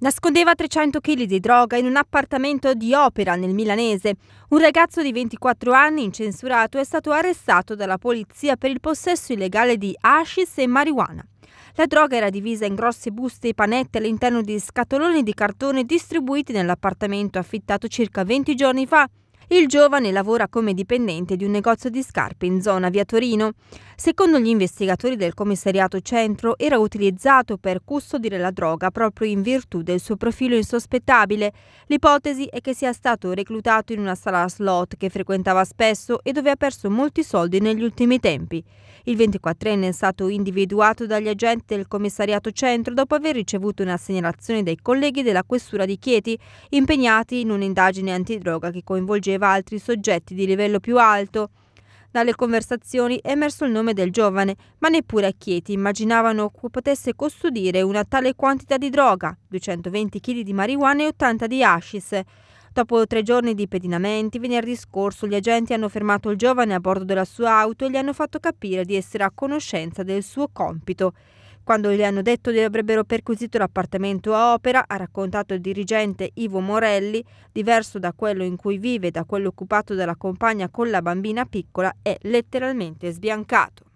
Nascondeva 300 kg di droga in un appartamento di opera nel milanese. Un ragazzo di 24 anni, incensurato, è stato arrestato dalla polizia per il possesso illegale di hashish e marijuana. La droga era divisa in grosse buste e panette all'interno di scatoloni di cartone distribuiti nell'appartamento affittato circa 20 giorni fa il giovane lavora come dipendente di un negozio di scarpe in zona via Torino. Secondo gli investigatori del commissariato centro era utilizzato per custodire la droga proprio in virtù del suo profilo insospettabile. L'ipotesi è che sia stato reclutato in una sala slot che frequentava spesso e dove ha perso molti soldi negli ultimi tempi. Il 24enne è stato individuato dagli agenti del commissariato centro dopo aver ricevuto una segnalazione dai colleghi della questura di Chieti impegnati in un'indagine antidroga che coinvolgeva conosceva altri soggetti di livello più alto. Dalle conversazioni è emerso il nome del giovane, ma neppure a Chieti immaginavano che potesse custodire una tale quantità di droga, 220 kg di marijuana e 80 di hashish. Dopo tre giorni di pedinamenti, venerdì scorso gli agenti hanno fermato il giovane a bordo della sua auto e gli hanno fatto capire di essere a conoscenza del suo compito. Quando gli hanno detto che avrebbero perquisito l'appartamento a Opera, ha raccontato il dirigente Ivo Morelli, diverso da quello in cui vive e da quello occupato dalla compagna con la bambina piccola, è letteralmente sbiancato.